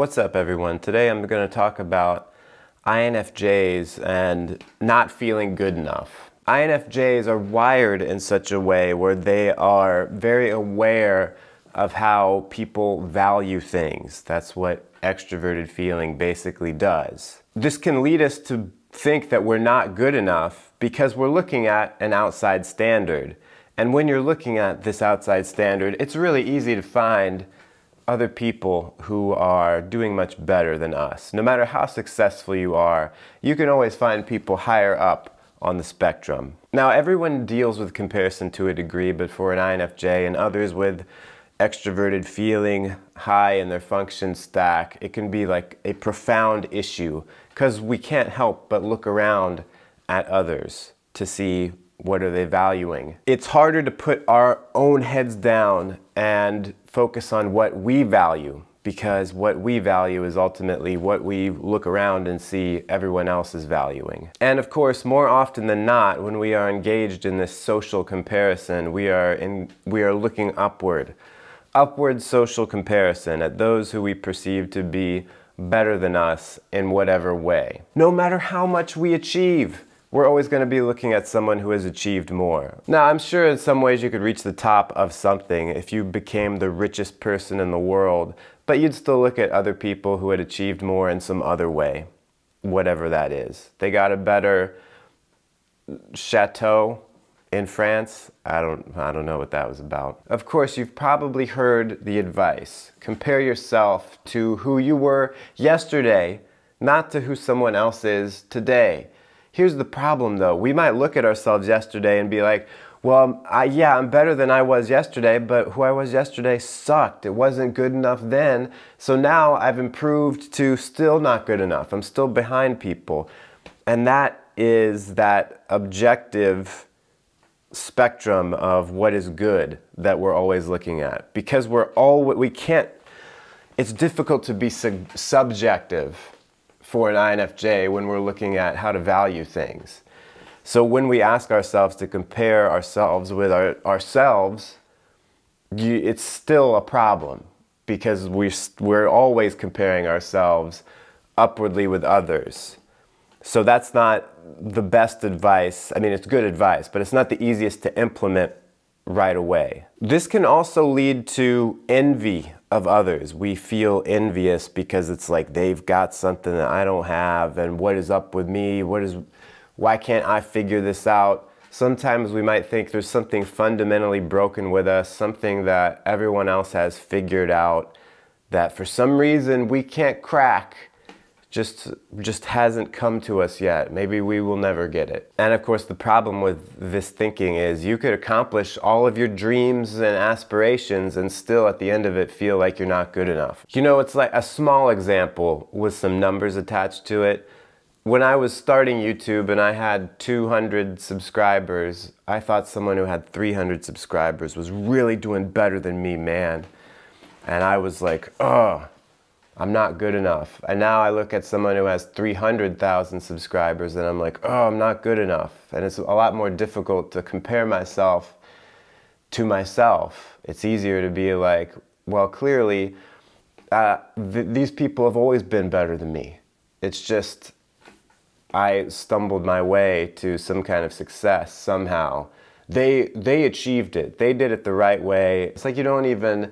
What's up everyone? Today I'm going to talk about INFJs and not feeling good enough. INFJs are wired in such a way where they are very aware of how people value things. That's what extroverted feeling basically does. This can lead us to think that we're not good enough because we're looking at an outside standard. And when you're looking at this outside standard, it's really easy to find other people who are doing much better than us. No matter how successful you are, you can always find people higher up on the spectrum. Now, everyone deals with comparison to a degree, but for an INFJ and others with extroverted feeling high in their function stack, it can be like a profound issue because we can't help but look around at others to see what are they valuing? It's harder to put our own heads down and focus on what we value because what we value is ultimately what we look around and see everyone else is valuing. And of course, more often than not, when we are engaged in this social comparison, we are, in, we are looking upward. Upward social comparison at those who we perceive to be better than us in whatever way. No matter how much we achieve, we're always going to be looking at someone who has achieved more. Now, I'm sure in some ways you could reach the top of something if you became the richest person in the world, but you'd still look at other people who had achieved more in some other way, whatever that is. They got a better chateau in France. I don't, I don't know what that was about. Of course, you've probably heard the advice. Compare yourself to who you were yesterday, not to who someone else is today. Here's the problem though. We might look at ourselves yesterday and be like, well, I, yeah, I'm better than I was yesterday, but who I was yesterday sucked. It wasn't good enough then. So now I've improved to still not good enough. I'm still behind people. And that is that objective spectrum of what is good that we're always looking at because we're all we can't it's difficult to be sub subjective for an INFJ when we're looking at how to value things. So when we ask ourselves to compare ourselves with our, ourselves, you, it's still a problem because we, we're always comparing ourselves upwardly with others. So that's not the best advice. I mean, it's good advice, but it's not the easiest to implement right away. This can also lead to envy of others. We feel envious because it's like they've got something that I don't have and what is up with me? What is why can't I figure this out? Sometimes we might think there's something fundamentally broken with us, something that everyone else has figured out that for some reason we can't crack just just hasn't come to us yet. Maybe we will never get it. And of course, the problem with this thinking is you could accomplish all of your dreams and aspirations and still at the end of it feel like you're not good enough. You know, it's like a small example with some numbers attached to it. When I was starting YouTube and I had 200 subscribers, I thought someone who had 300 subscribers was really doing better than me, man. And I was like, oh, I'm not good enough. And now I look at someone who has 300,000 subscribers and I'm like, oh, I'm not good enough. And it's a lot more difficult to compare myself to myself. It's easier to be like, well, clearly, uh, th these people have always been better than me. It's just I stumbled my way to some kind of success somehow. They, they achieved it. They did it the right way. It's like you don't even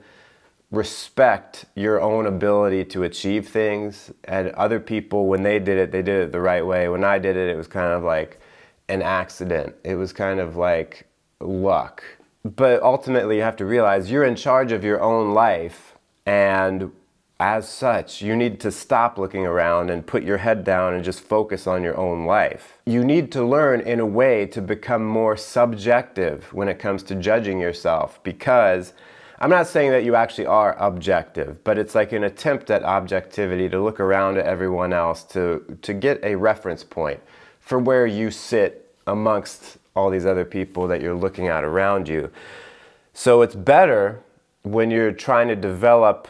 respect your own ability to achieve things. And other people, when they did it, they did it the right way. When I did it, it was kind of like an accident. It was kind of like luck. But ultimately, you have to realize you're in charge of your own life. And as such, you need to stop looking around and put your head down and just focus on your own life. You need to learn in a way to become more subjective when it comes to judging yourself because I'm not saying that you actually are objective, but it's like an attempt at objectivity to look around at everyone else to, to get a reference point for where you sit amongst all these other people that you're looking at around you. So it's better when you're trying to develop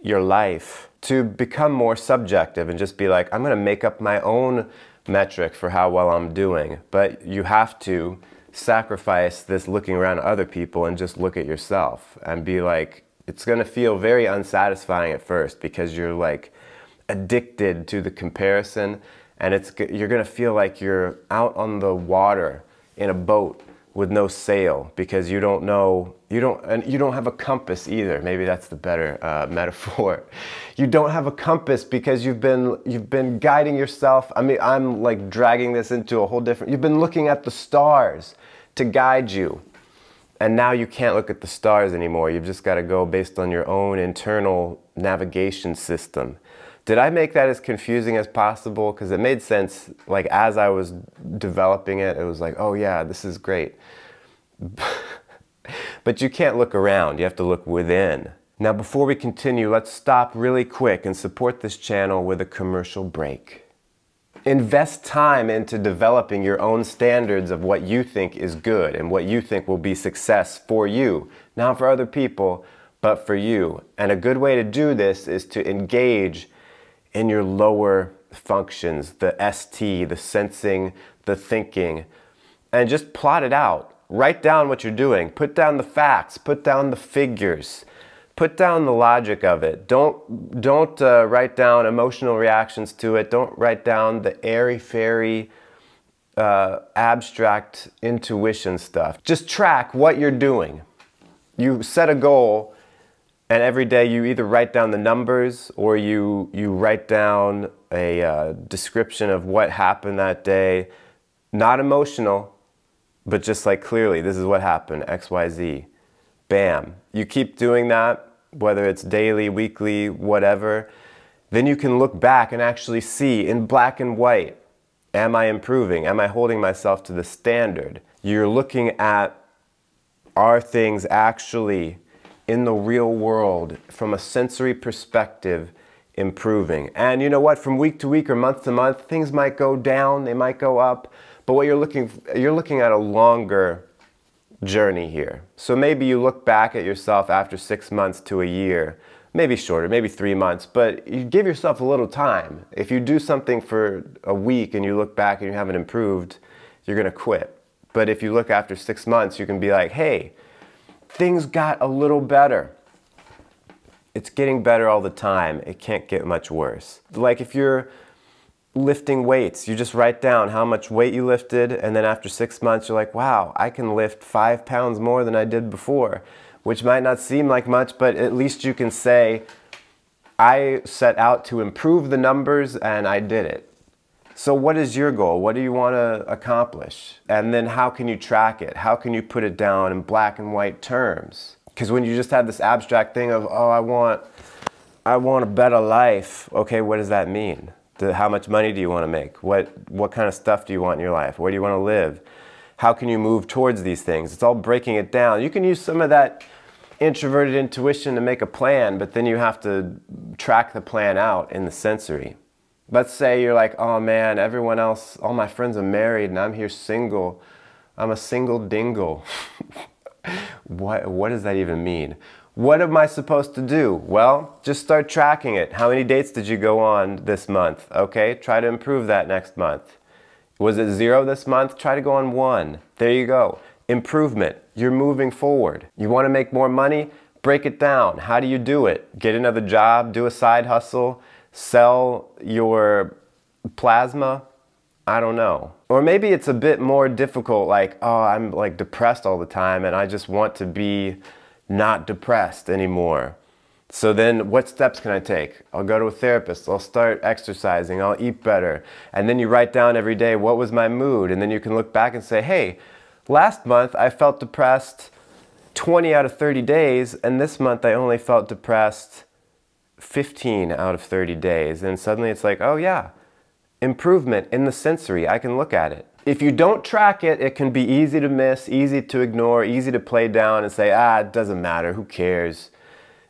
your life to become more subjective and just be like, I'm going to make up my own metric for how well I'm doing. But you have to sacrifice this looking around at other people and just look at yourself and be like, it's going to feel very unsatisfying at first because you're like addicted to the comparison and it's, you're going to feel like you're out on the water in a boat with no sail because you don't know you don't and you don't have a compass either maybe that's the better uh, metaphor you don't have a compass because you've been you've been guiding yourself i mean i'm like dragging this into a whole different you've been looking at the stars to guide you and now you can't look at the stars anymore you've just got to go based on your own internal navigation system did I make that as confusing as possible? Because it made sense, like as I was developing it, it was like, oh yeah, this is great. but you can't look around, you have to look within. Now before we continue, let's stop really quick and support this channel with a commercial break. Invest time into developing your own standards of what you think is good and what you think will be success for you, not for other people, but for you. And a good way to do this is to engage in your lower functions the ST, the sensing, the thinking, and just plot it out. Write down what you're doing. Put down the facts. Put down the figures. Put down the logic of it. Don't, don't uh, write down emotional reactions to it. Don't write down the airy-fairy, uh, abstract intuition stuff. Just track what you're doing. You set a goal and every day you either write down the numbers or you, you write down a uh, description of what happened that day. Not emotional, but just like clearly, this is what happened, X, Y, Z. Bam. You keep doing that, whether it's daily, weekly, whatever. Then you can look back and actually see in black and white, am I improving? Am I holding myself to the standard? You're looking at, are things actually in the real world from a sensory perspective improving. And you know what, from week to week or month to month, things might go down, they might go up, but what you're looking you're looking at a longer journey here. So maybe you look back at yourself after 6 months to a year, maybe shorter, maybe 3 months, but you give yourself a little time. If you do something for a week and you look back and you haven't improved, you're going to quit. But if you look after 6 months, you can be like, "Hey, things got a little better. It's getting better all the time. It can't get much worse. Like if you're lifting weights, you just write down how much weight you lifted, and then after six months, you're like, wow, I can lift five pounds more than I did before, which might not seem like much, but at least you can say, I set out to improve the numbers and I did it. So what is your goal? What do you want to accomplish? And then how can you track it? How can you put it down in black and white terms? Because when you just have this abstract thing of, oh, I want, I want a better life. Okay, what does that mean? The, how much money do you want to make? What, what kind of stuff do you want in your life? Where do you want to live? How can you move towards these things? It's all breaking it down. You can use some of that introverted intuition to make a plan, but then you have to track the plan out in the sensory. Let's say you're like, oh man, everyone else, all my friends are married and I'm here single. I'm a single dingle. what, what does that even mean? What am I supposed to do? Well, just start tracking it. How many dates did you go on this month? Okay, try to improve that next month. Was it zero this month? Try to go on one. There you go. Improvement. You're moving forward. You want to make more money? Break it down. How do you do it? Get another job, do a side hustle, sell your plasma. I don't know. Or maybe it's a bit more difficult, like, oh, I'm like depressed all the time and I just want to be not depressed anymore. So then what steps can I take? I'll go to a therapist, I'll start exercising, I'll eat better. And then you write down every day, what was my mood? And then you can look back and say, hey, last month I felt depressed 20 out of 30 days, and this month I only felt depressed 15 out of 30 days, and suddenly it's like, oh yeah, improvement in the sensory, I can look at it. If you don't track it, it can be easy to miss, easy to ignore, easy to play down and say, ah, it doesn't matter, who cares?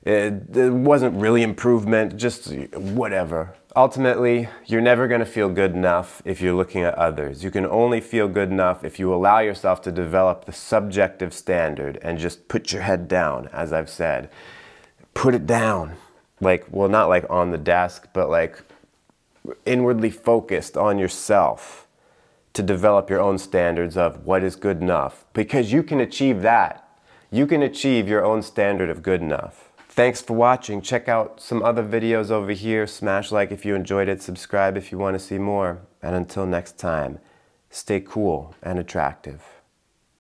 It, it wasn't really improvement, just whatever. Ultimately, you're never gonna feel good enough if you're looking at others. You can only feel good enough if you allow yourself to develop the subjective standard and just put your head down, as I've said. Put it down like, well, not like on the desk, but like inwardly focused on yourself to develop your own standards of what is good enough because you can achieve that. You can achieve your own standard of good enough. Thanks for watching. Check out some other videos over here. Smash like if you enjoyed it. Subscribe if you want to see more. And until next time, stay cool and attractive.